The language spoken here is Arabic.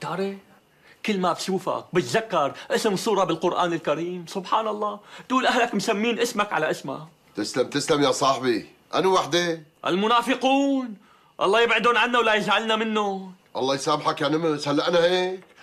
تعرف كل ما بشوفك بتذكر اسم سورة بالقرآن الكريم سبحان الله تقول أهلك مسمين اسمك على اسمها تسلم تسلم يا صاحبي أنا وحدة المنافقون الله يبعدهم عنا ولا يجعلنا منهم الله يسامحك يا نمس هلا أنا هيك